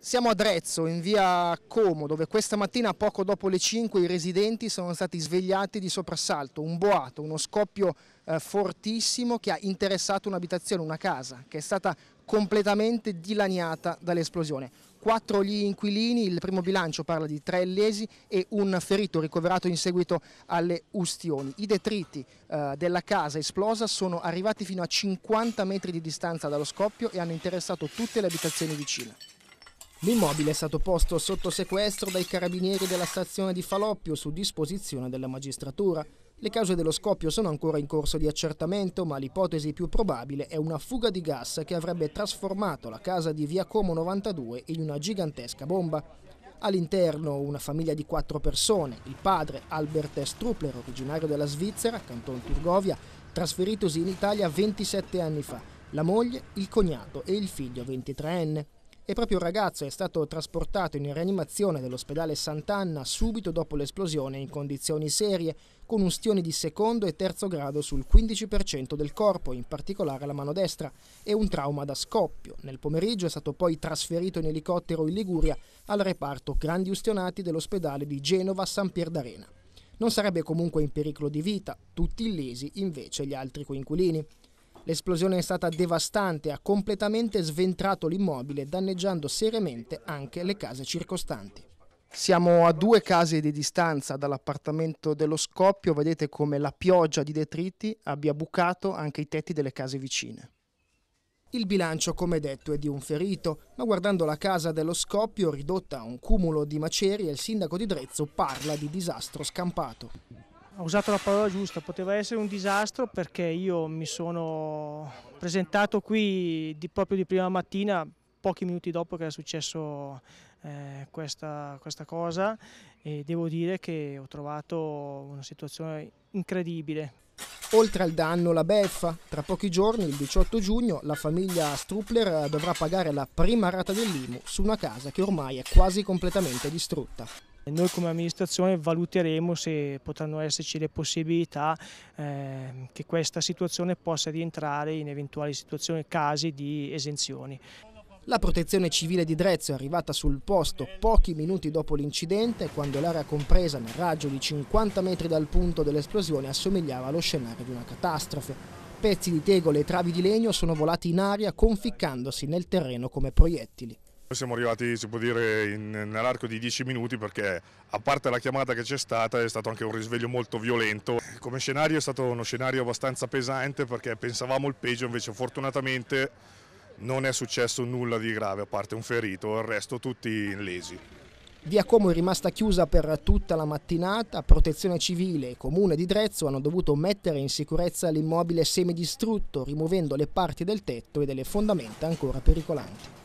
Siamo a Drezzo, in via Como, dove questa mattina poco dopo le 5 i residenti sono stati svegliati di soprassalto, un boato, uno scoppio eh, fortissimo che ha interessato un'abitazione, una casa, che è stata completamente dilaniata dall'esplosione. Quattro gli inquilini, il primo bilancio parla di tre illesi e un ferito ricoverato in seguito alle ustioni. I detriti eh, della casa esplosa sono arrivati fino a 50 metri di distanza dallo scoppio e hanno interessato tutte le abitazioni vicine. L'immobile è stato posto sotto sequestro dai carabinieri della stazione di Faloppio su disposizione della magistratura. Le cause dello scoppio sono ancora in corso di accertamento, ma l'ipotesi più probabile è una fuga di gas che avrebbe trasformato la casa di via Como 92 in una gigantesca bomba. All'interno una famiglia di quattro persone, il padre Albert Strupler, originario della Svizzera, canton Turgovia, trasferitosi in Italia 27 anni fa, la moglie, il cognato e il figlio 23enne e proprio il ragazzo è stato trasportato in rianimazione dell'ospedale Sant'Anna subito dopo l'esplosione in condizioni serie, con ustioni di secondo e terzo grado sul 15% del corpo, in particolare la mano destra, e un trauma da scoppio. Nel pomeriggio è stato poi trasferito in elicottero in Liguria al reparto grandi ustionati dell'ospedale di Genova San Pier d'Arena. Non sarebbe comunque in pericolo di vita, tutti illesi invece gli altri coinquilini. L'esplosione è stata devastante, ha completamente sventrato l'immobile, danneggiando seriamente anche le case circostanti. Siamo a due case di distanza dall'appartamento dello scoppio, vedete come la pioggia di detriti abbia bucato anche i tetti delle case vicine. Il bilancio, come detto, è di un ferito, ma guardando la casa dello scoppio ridotta a un cumulo di macerie, il sindaco di Drezzo parla di disastro scampato ha usato la parola giusta, poteva essere un disastro perché io mi sono presentato qui di, proprio di prima mattina, pochi minuti dopo che è successo eh, questa, questa, cosa e devo dire che ho trovato una situazione incredibile. Oltre al danno, la beffa. Tra pochi giorni, il 18 giugno, la famiglia Strupler dovrà pagare la prima rata dell'IMU su una casa che ormai è quasi completamente distrutta. Noi come amministrazione valuteremo se potranno esserci le possibilità eh, che questa situazione possa rientrare in eventuali situazioni, casi di esenzioni. La protezione civile di Drezzo è arrivata sul posto pochi minuti dopo l'incidente quando l'area compresa nel raggio di 50 metri dal punto dell'esplosione assomigliava allo scenario di una catastrofe. Pezzi di tegole e travi di legno sono volati in aria conficcandosi nel terreno come proiettili. Siamo arrivati, si può dire, nell'arco di 10 minuti perché a parte la chiamata che c'è stata è stato anche un risveglio molto violento. Come scenario è stato uno scenario abbastanza pesante perché pensavamo il peggio, invece fortunatamente non è successo nulla di grave a parte un ferito, il resto tutti illesi. Via Como è rimasta chiusa per tutta la mattinata, Protezione Civile e Comune di Drezzo hanno dovuto mettere in sicurezza l'immobile semidistrutto, rimuovendo le parti del tetto e delle fondamenta ancora pericolanti.